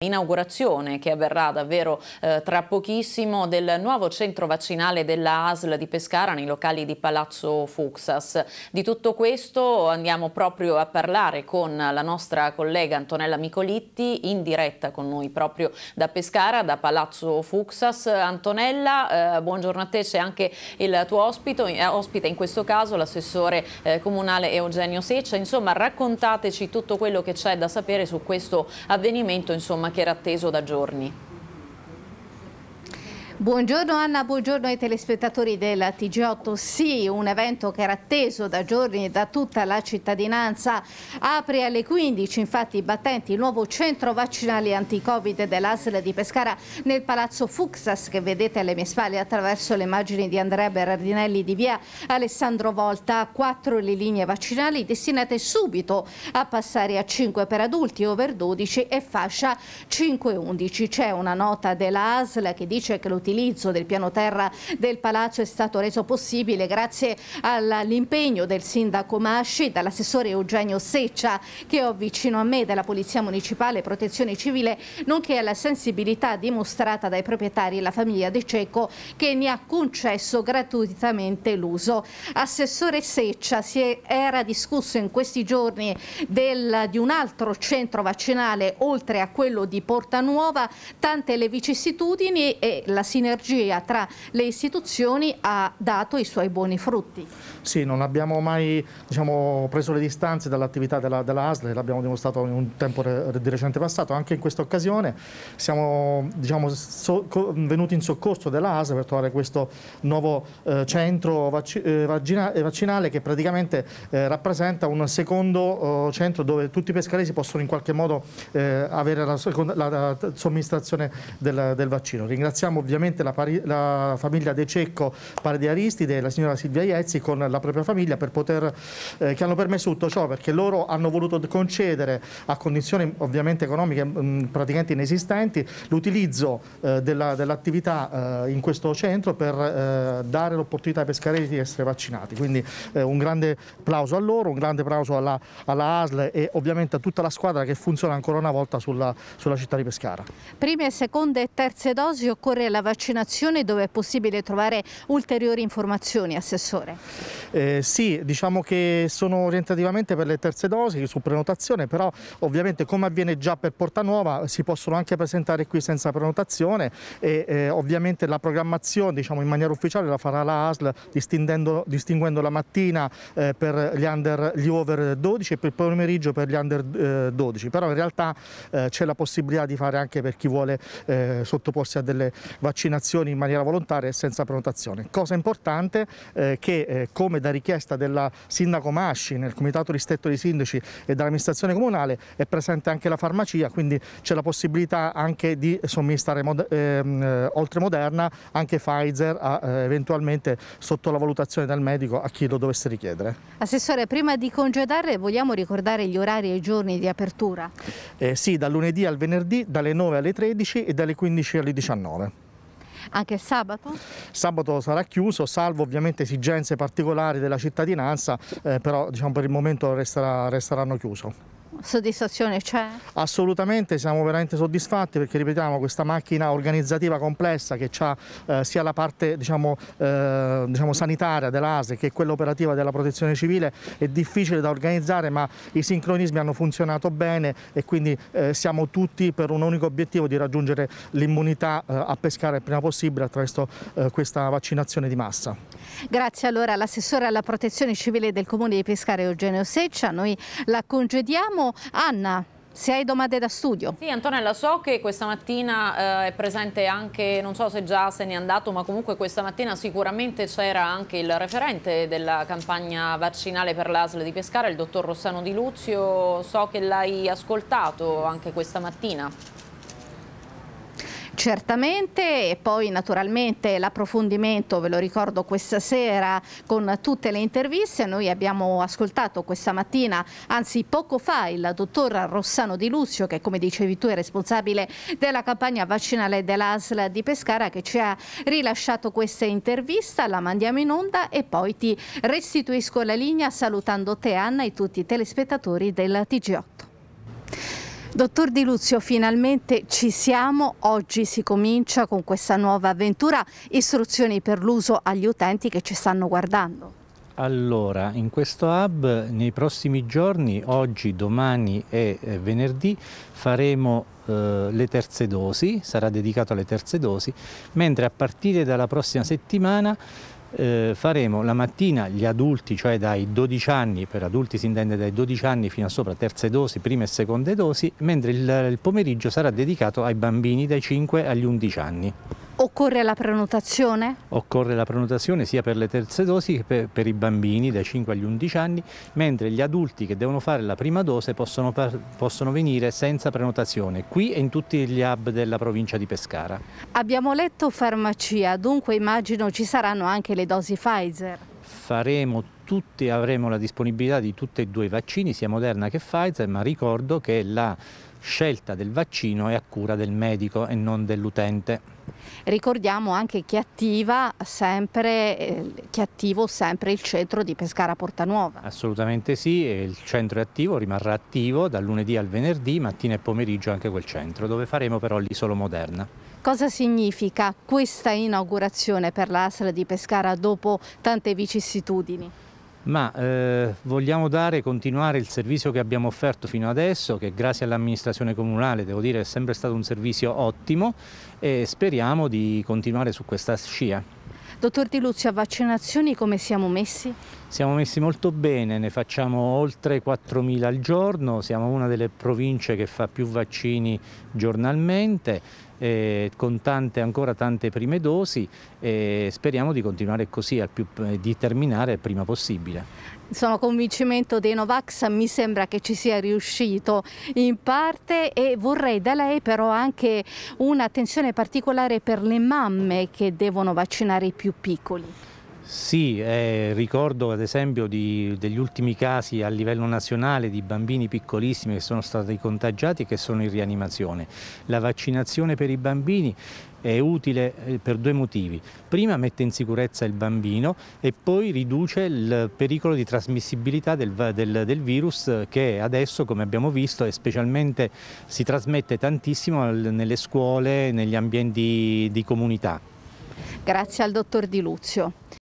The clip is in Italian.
Inaugurazione che avverrà davvero eh, tra pochissimo del nuovo centro vaccinale della ASL di Pescara nei locali di Palazzo Fuxas. Di tutto questo andiamo proprio a parlare con la nostra collega Antonella Micolitti in diretta con noi proprio da Pescara, da Palazzo Fuxas. Antonella, eh, buongiorno a te, c'è anche il tuo ospito, eh, ospite in questo caso l'assessore eh, comunale Eugenio Seccia. Insomma raccontateci tutto quello che c'è da sapere su questo avvenimento insomma, che era atteso da giorni. Buongiorno Anna, buongiorno ai telespettatori del TG8. Sì, un evento che era atteso da giorni da tutta la cittadinanza. Apre alle 15, infatti, i battenti il nuovo centro vaccinale anti-Covid dell'ASL di Pescara nel Palazzo Fuxas che vedete alle mie spalle attraverso le immagini di Andrea Berardinelli di via Alessandro Volta. Quattro le linee vaccinali destinate subito a passare a 5 per adulti over 12 e fascia 5-11. C'è una nota della che dice che l'utilizzo l'utilizzo del piano terra del palazzo è stato reso possibile grazie all'impegno del sindaco Masci, dall'assessore Eugenio Seccia che ho vicino a me, della Polizia Municipale e Protezione Civile, nonché alla sensibilità dimostrata dai proprietari e la famiglia De Cecco che ne ha concesso gratuitamente l'uso. Assessore Seccia, si era discusso in questi giorni del, di un altro centro vaccinale oltre a quello di Porta Nuova, tante le vicissitudini e la sindaca sinergia tra le istituzioni ha dato i suoi buoni frutti. Sì, non abbiamo mai diciamo, preso le distanze dall'attività della, della ASL, l'abbiamo dimostrato in un tempo di recente passato, anche in questa occasione siamo diciamo, so, venuti in soccorso della ASL per trovare questo nuovo eh, centro vacci eh, eh, vaccinale che praticamente eh, rappresenta un secondo oh, centro dove tutti i pescaresi possono in qualche modo eh, avere la, la, la somministrazione del, del vaccino. Ringraziamo ovviamente ovviamente la, la, famiglia De Cecco, pare di Aristide, e la signora Silvia Iezzi con la propria famiglia per poter, eh, che hanno permesso tutto ciò perché loro hanno voluto concedere a condizioni ovviamente economiche mh, mm, praticamente inesistenti l'utilizzo eh, dell'attività dell eh, in questo centro per eh, dare l'opportunità ai pescarelli di essere vaccinati. Quindi eh, un grande applauso a loro, un grande applauso alla, alla ASL e ovviamente a tutta la squadra che funziona ancora una volta sulla, sulla città di Pescara. Prime, seconde e terze dosi occorre la vaccinazione vaccinazione dove è possibile trovare ulteriori informazioni, Assessore? Eh, sì, diciamo che sono orientativamente per le terze dosi su prenotazione, però ovviamente come avviene già per Porta Nuova si possono anche presentare qui senza prenotazione e eh, ovviamente la programmazione diciamo, in maniera ufficiale la farà la ASL distinguendo la mattina eh, per gli, under, gli over 12 e per il pomeriggio per gli under 12, eh, però in realtà eh, c'è la possibilità di fare anche per chi vuole eh, sottoporsi a delle vaccinazioni in maniera volontaria e senza prenotazione. Cosa importante che come come da richiesta del sindaco Masci nel comitato ristretto dei sindaci e dall'amministrazione comunale è presente anche la farmacia quindi c'è la possibilità anche di somministrare ehm, eh, oltre Moderna anche Pfizer a, eh, eventualmente sotto la valutazione del medico a chi lo dovesse richiedere. Assessore prima di congedare vogliamo ricordare gli orari e i giorni di apertura? Eh, sì dal lunedì al venerdì dalle 9 alle 13 e dalle 15 alle 19 anche sabato? Sabato sarà chiuso, salvo ovviamente esigenze particolari della cittadinanza, eh, però diciamo, per il momento resterà, resteranno chiuso soddisfazione c'è? Assolutamente, siamo veramente soddisfatti perché ripetiamo questa macchina organizzativa complessa che ha eh, sia la parte diciamo, eh, diciamo sanitaria dell'ASE che quella operativa della protezione civile è difficile da organizzare ma i sincronismi hanno funzionato bene e quindi eh, siamo tutti per un unico obiettivo di raggiungere l'immunità eh, a pescare il prima possibile attraverso eh, questa vaccinazione di massa. Grazie allora all'assessore alla protezione civile del comune di Pescare Eugenio Seccia, noi la congediamo Anna. Se hai domande da studio. Sì, Antonella, so che questa mattina eh, è presente anche, non so se già se n'è andato, ma comunque questa mattina sicuramente c'era anche il referente della campagna vaccinale per l'ASL di Pescara, il dottor Rossano Di Luzio. So che l'hai ascoltato anche questa mattina. Certamente e poi naturalmente l'approfondimento, ve lo ricordo questa sera con tutte le interviste, noi abbiamo ascoltato questa mattina, anzi poco fa, il dottor Rossano Di Lucio che come dicevi tu è responsabile della campagna vaccinale dell'ASL di Pescara che ci ha rilasciato questa intervista, la mandiamo in onda e poi ti restituisco la linea salutando te Anna e tutti i telespettatori del TG8. Dottor Di Luzio, finalmente ci siamo, oggi si comincia con questa nuova avventura, istruzioni per l'uso agli utenti che ci stanno guardando. Allora, in questo hub nei prossimi giorni, oggi, domani e eh, venerdì, faremo eh, le terze dosi, sarà dedicato alle terze dosi, mentre a partire dalla prossima settimana eh, faremo la mattina gli adulti, cioè dai 12 anni, per adulti si intende dai 12 anni fino a sopra terze dosi, prime e seconde dosi, mentre il, il pomeriggio sarà dedicato ai bambini dai 5 agli 11 anni. Occorre la prenotazione? Occorre la prenotazione sia per le terze dosi che per, per, i bambini dai 5 agli 11 anni, mentre gli adulti che devono fare la prima dose possono, possono venire senza prenotazione, qui e in tutti gli hub della provincia di Pescara. Abbiamo letto farmacia, dunque immagino ci saranno anche le dosi Pfizer faremo tutti, avremo la disponibilità di tutti e due i vaccini, sia Moderna che Pfizer, ma ricordo che la scelta del vaccino è a cura del medico e non dell'utente. Ricordiamo anche che, attiva sempre, eh, che attivo sempre il centro di Pescara Porta Nuova. Assolutamente sì, il centro è attivo, rimarrà attivo dal lunedì al venerdì, mattina e pomeriggio anche quel centro, dove faremo però l'isola moderna. Cosa significa questa inaugurazione per la di Pescara dopo tante vicissitudini? Ma eh, vogliamo dare, continuare il servizio che abbiamo offerto fino adesso, che grazie all'amministrazione comunale, devo dire, è sempre stato un servizio ottimo e speriamo di continuare su questa scia. Dottor Di Luzio, a vaccinazioni come siamo messi? Siamo messi molto bene, ne facciamo oltre 4.000 al giorno, siamo una delle province che fa più vaccini giornalmente, eh, con tante, ancora tante prime dosi e speriamo di continuare così, più, eh, di terminare il prima possibile. Sono convincimento dei Novax, mi sembra che ci sia riuscito in parte e vorrei da lei però anche un'attenzione particolare per le mamme che devono vaccinare i più piccoli. Sì, eh, ricordo ad esempio di, degli ultimi casi a livello nazionale di bambini piccolissimi che sono stati contagiati e che sono in rianimazione. La vaccinazione per i bambini è utile eh, per due motivi. Prima mette in sicurezza il bambino e poi riduce il pericolo di trasmissibilità del, del, del virus che adesso, come abbiamo visto, è specialmente si trasmette tantissimo nelle scuole, negli ambienti di comunità. Grazie al dottor Di Luzio.